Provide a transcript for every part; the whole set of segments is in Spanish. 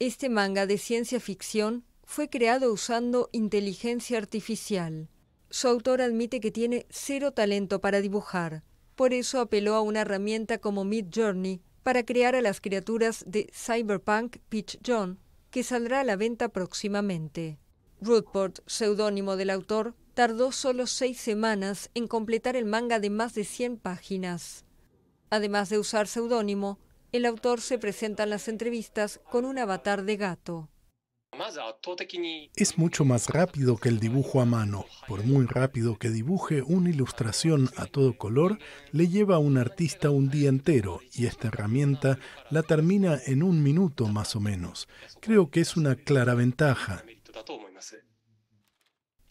Este manga de ciencia ficción fue creado usando inteligencia artificial. Su autor admite que tiene cero talento para dibujar, por eso apeló a una herramienta como Mid Journey para crear a las criaturas de Cyberpunk Peach John, que saldrá a la venta próximamente. Rootport, seudónimo del autor, tardó solo seis semanas en completar el manga de más de 100 páginas. Además de usar seudónimo, el autor se presenta en las entrevistas con un avatar de gato. Es mucho más rápido que el dibujo a mano. Por muy rápido que dibuje una ilustración a todo color, le lleva a un artista un día entero y esta herramienta la termina en un minuto más o menos. Creo que es una clara ventaja.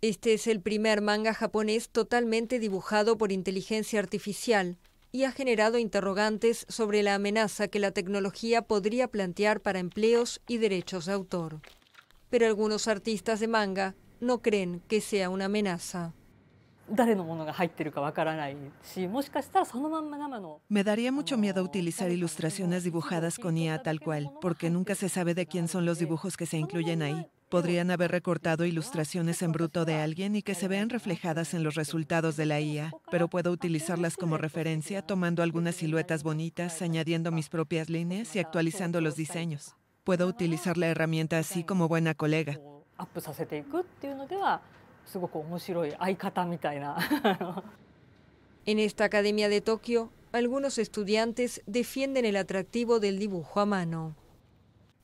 Este es el primer manga japonés totalmente dibujado por inteligencia artificial y ha generado interrogantes sobre la amenaza que la tecnología podría plantear para empleos y derechos de autor. Pero algunos artistas de manga no creen que sea una amenaza. Me daría mucho miedo utilizar ilustraciones dibujadas con IA tal cual, porque nunca se sabe de quién son los dibujos que se incluyen ahí podrían haber recortado ilustraciones en bruto de alguien y que se vean reflejadas en los resultados de la IA, pero puedo utilizarlas como referencia tomando algunas siluetas bonitas, añadiendo mis propias líneas y actualizando los diseños. Puedo utilizar la herramienta así como buena colega. Ah, pues, en esta Academia de Tokio, algunos estudiantes defienden el atractivo del dibujo a mano.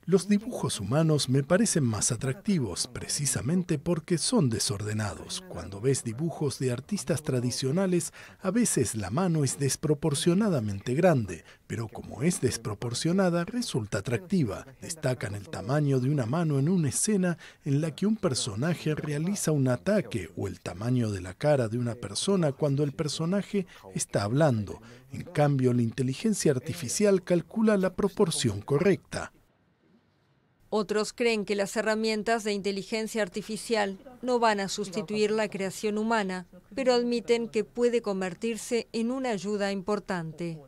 Los dibujos humanos me parecen más atractivos precisamente porque son desordenados. Cuando ves dibujos de artistas tradicionales, a veces la mano es desproporcionadamente grande, pero como es desproporcionada, resulta atractiva. Destacan el tamaño de una mano en una escena en la que un personaje realiza un ataque o el tamaño de la cara de una persona cuando el personaje está hablando. En cambio, la inteligencia artificial calcula la proporción correcta. Otros creen que las herramientas de inteligencia artificial no van a sustituir la creación humana, pero admiten que puede convertirse en una ayuda importante.